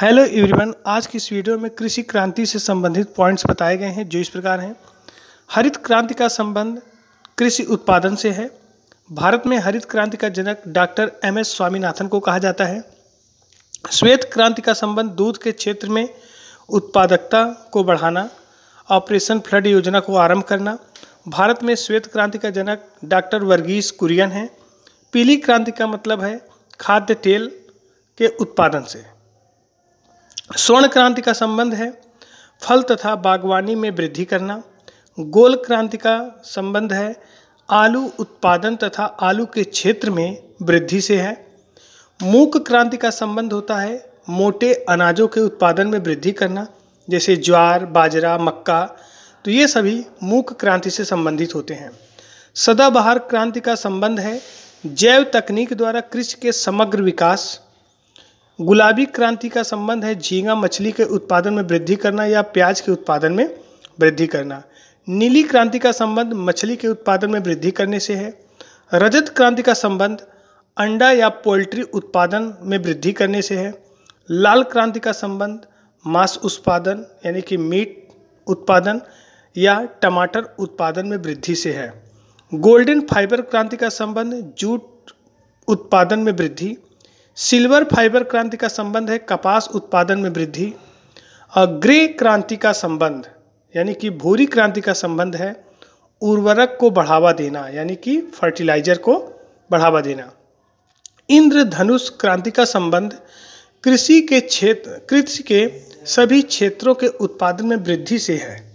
hello everyone आज की इस वीडियो में कृषि क्रांति से संबंधित पॉइंट्स बताए गए हैं जो इस प्रकार हैं हरित क्रांति का संबंध कृषि उत्पादन से है भारत में हरित क्रांति का जनक डॉक्टर एम एस स्वामीनाथन को कहा जाता है श्वेत क्रांति का संबंध दूध के क्षेत्र में उत्पादकता को बढ़ाना ऑपरेशन फ्लड योजना को आरंभ करना भारत में श्वेत क्रांति का जनक डॉक्टर वर्गीस कुरियन है पीली क्रांति का मतलब है खाद्य तेल के उत्पादन से स्वर्ण क्रांति का संबंध है फल तथा बागवानी में वृद्धि करना गोल क्रांति का संबंध है आलू उत्पादन तथा आलू के क्षेत्र में वृद्धि से है मूक क्रांति का संबंध होता है मोटे अनाजों के उत्पादन में वृद्धि करना जैसे ज्वार बाजरा मक्का तो ये सभी मूक क्रांति से संबंधित होते हैं सदाबहार क्रांति का संबंध है जैव तकनीक द्वारा कृषि के समग्र विकास गुलाबी क्रांति का संबंध है झींगा मछली के उत्पादन में वृद्धि करना या प्याज के उत्पादन में वृद्धि करना नीली क्रांति का संबंध मछली के उत्पादन में वृद्धि करने से है रजत क्रांति का संबंध अंडा या पोल्ट्री उत्पादन में वृद्धि करने से है लाल क्रांति का संबंध मांस उत्पादन यानी कि मीट उत्पादन या टमाटर उत्पादन में वृद्धि से है गोल्डन फाइबर क्रांति का संबंध जूट उत्पादन में वृद्धि सिल्वर फाइबर क्रांति का संबंध है कपास उत्पादन में वृद्धि और ग्रे क्रांति का संबंध यानी कि भूरी क्रांति का संबंध है उर्वरक को बढ़ावा देना यानी कि फर्टिलाइजर को बढ़ावा देना इंद्रधनुष क्रांति का संबंध कृषि के क्षेत्र कृषि के सभी क्षेत्रों के उत्पादन में वृद्धि से है